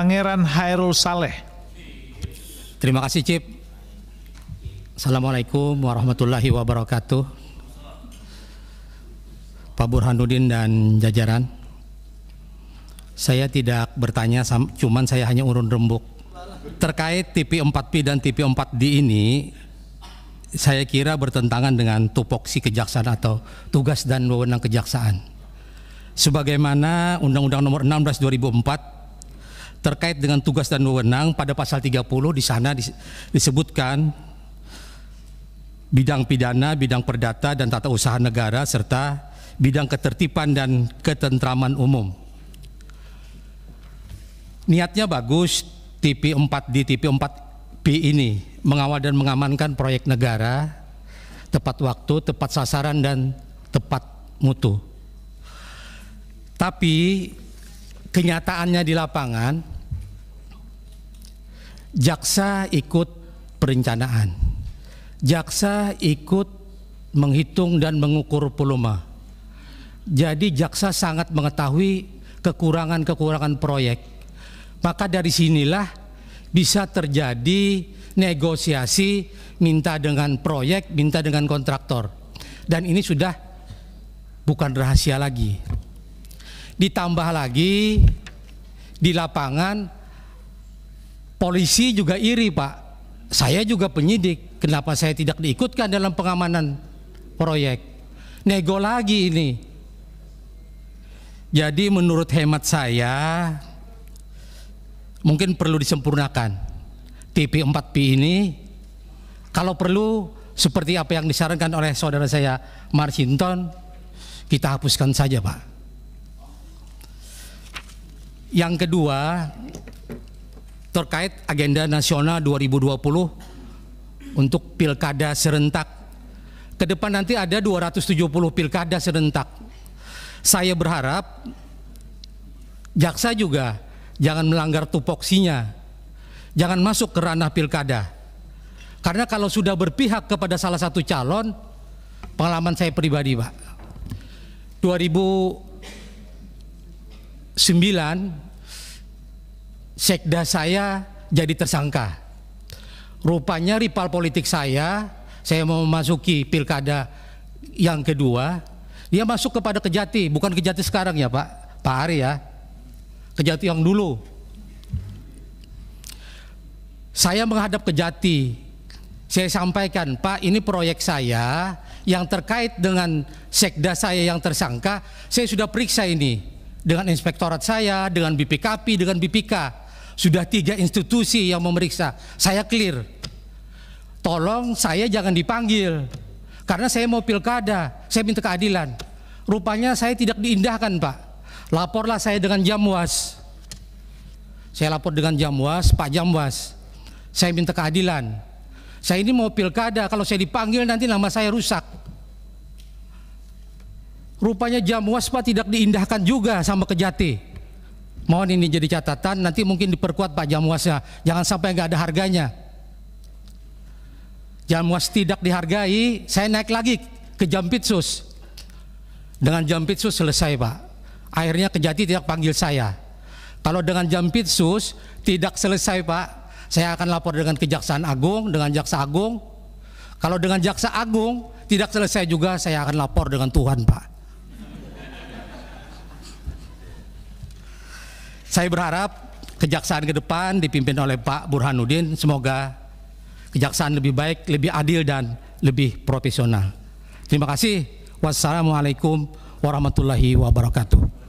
Pangeran Hairul Saleh. Terima kasih Cip. Assalamualaikum warahmatullahi wabarakatuh. Pak Burhanuddin dan jajaran. Saya tidak bertanya, cuman saya hanya urun rembuk. Terkait TP4P dan TP4D ini, saya kira bertentangan dengan tupoksi kejaksaan atau tugas dan wewenang kejaksaan. Sebagaimana Undang-Undang Nomor 16 2004 terkait dengan tugas dan wewenang pada pasal 30 di sana disebutkan bidang pidana, bidang perdata dan tata usaha negara serta bidang ketertiban dan ketentraman umum. Niatnya bagus TP4 di TP4P ini mengawal dan mengamankan proyek negara tepat waktu, tepat sasaran dan tepat mutu. Tapi kenyataannya di lapangan jaksa ikut perencanaan, jaksa ikut menghitung dan mengukur volume. Jadi jaksa sangat mengetahui kekurangan-kekurangan proyek. Maka dari sinilah bisa terjadi negosiasi minta dengan proyek, minta dengan kontraktor. Dan ini sudah bukan rahasia lagi. Ditambah lagi di lapangan Polisi juga iri, Pak. Saya juga penyidik. Kenapa saya tidak diikutkan dalam pengamanan proyek? Nego lagi ini. Jadi menurut hemat saya mungkin perlu disempurnakan. TP4P ini kalau perlu seperti apa yang disarankan oleh saudara saya Marcinton, kita hapuskan saja Pak. Yang kedua, terkait agenda nasional 2020 untuk pilkada serentak. Ke depan nanti ada 270 pilkada serentak. Saya berharap jaksa juga jangan melanggar tupoksinya. Jangan masuk ke ranah pilkada. Karena kalau sudah berpihak kepada salah satu calon, pengalaman saya pribadi, Pak. 2009 sekda saya jadi tersangka. Rupanya rival politik saya, saya mau memasuki pilkada yang kedua, dia masuk kepada Kejati, bukan Kejati sekarang ya Pak, Pak Ari ya, Kejati yang dulu. Saya menghadap Kejati, saya sampaikan Pak ini proyek saya yang terkait dengan sekda saya yang tersangka, saya sudah periksa ini dengan inspektorat saya, dengan BPKP, dengan BPK sudah tiga institusi yang memeriksa. Saya clear. Tolong saya jangan dipanggil. Karena saya mau pilkada, saya minta keadilan. Rupanya saya tidak diindahkan Pak. Laporlah saya dengan Jamwas. Saya lapor dengan Jamwas, Pak Jamwas. Saya minta keadilan. Saya ini mau pilkada, kalau saya dipanggil nanti nama saya rusak. Rupanya Jamwas Pak tidak diindahkan juga sama Kejati. Mohon ini jadi catatan, nanti mungkin diperkuat Pak Jamuasnya. Jangan sampai nggak ada harganya. Jamuas tidak dihargai, saya naik lagi ke Jampitsus. Dengan Jampitsus selesai Pak. Akhirnya Kejati tidak panggil saya. Kalau dengan Jampitsus tidak selesai Pak, saya akan lapor dengan Kejaksaan Agung, dengan Jaksa Agung. Kalau dengan Jaksa Agung tidak selesai juga, saya akan lapor dengan Tuhan Pak. Saya berharap kejaksaan ke depan dipimpin oleh Pak Burhanuddin semoga kejaksaan lebih baik, lebih adil dan lebih profesional. Terima kasih. Wassalamualaikum warahmatullahi wabarakatuh.